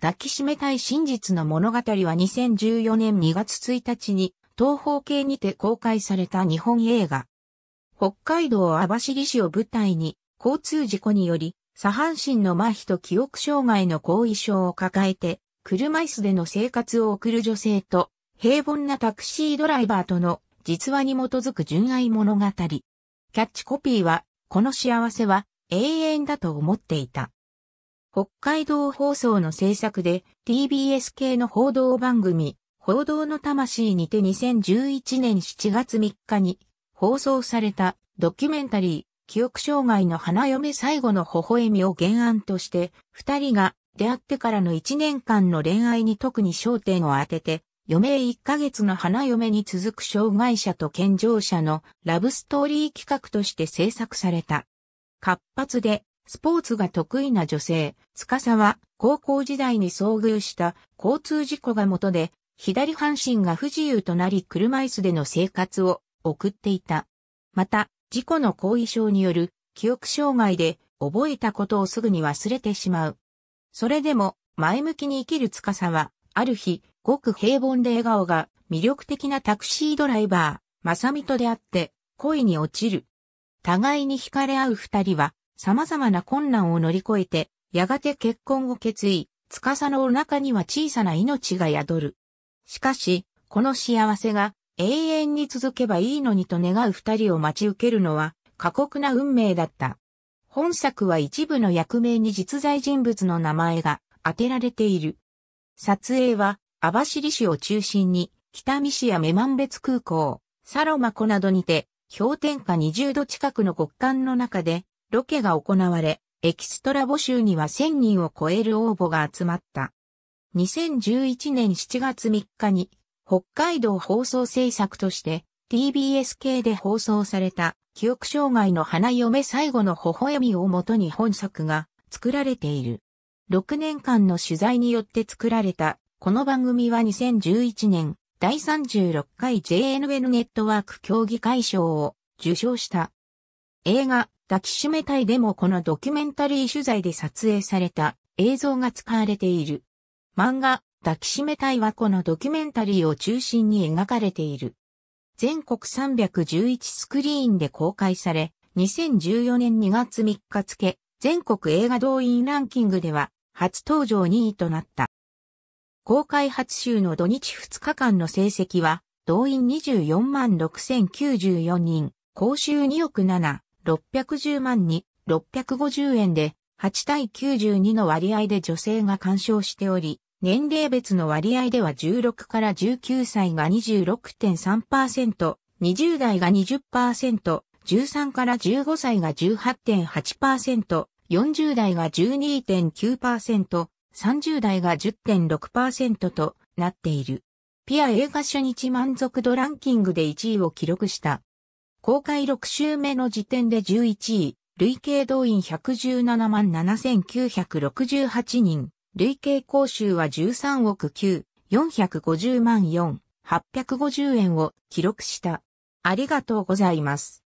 抱きしめたい真実の物語は2014年2月1日に東方系にて公開された日本映画。北海道網走市を舞台に交通事故により下半身の麻痺と記憶障害の後遺症を抱えて車椅子での生活を送る女性と平凡なタクシードライバーとの実話に基づく純愛物語。キャッチコピーはこの幸せは永遠だと思っていた。北海道放送の制作で TBS 系の報道番組、報道の魂にて2011年7月3日に放送されたドキュメンタリー、記憶障害の花嫁最後の微笑みを原案として、二人が出会ってからの1年間の恋愛に特に焦点を当てて、余命1ヶ月の花嫁に続く障害者と健常者のラブストーリー企画として制作された。活発でスポーツが得意な女性、司は高校時代に遭遇した交通事故が元で、左半身が不自由となり車椅子での生活を送っていた。また、事故の後遺症による記憶障害で覚えたことをすぐに忘れてしまう。それでも前向きに生きる司は、ある日、ごく平凡で笑顔が魅力的なタクシードライバー、まさみと出会って恋に落ちる。互いに惹かれ合う二人は様々な困難を乗り越えて、やがて結婚を決意、司のお腹には小さな命が宿る。しかし、この幸せが永遠に続けばいいのにと願う二人を待ち受けるのは過酷な運命だった。本作は一部の役名に実在人物の名前が当てられている。撮影は網走市を中心に北見市や目満別空港、サロマ湖などにて氷点下20度近くの極寒の中でロケが行われ、エキストラ募集には1000人を超える応募が集まった。2011年7月3日に、北海道放送制作として、TBS 系で放送された、記憶障害の花嫁最後の微笑みをもとに本作が作られている。6年間の取材によって作られた、この番組は2011年第36回 JNN ネットワーク協議会賞を受賞した。映画、抱きしめたいでもこのドキュメンタリー取材で撮影された映像が使われている。漫画、抱きしめたいはこのドキュメンタリーを中心に描かれている。全国311スクリーンで公開され、2014年2月3日付、全国映画動員ランキングでは、初登場2位となった。公開初週の土日2日間の成績は、動員24万6094人、公衆2億7、610万に650円で、8対92の割合で女性が干渉しており、年齢別の割合では16から19歳が26.3%、20代が20%、13から15歳が18.8%、40代が12.9%、30代が10.6%となっている。ピア映画初日満足度ランキングで1位を記録した。公開6週目の時点で11位、累計動員117万7968人、累計講習は13億9、450万4、850円を記録した。ありがとうございます。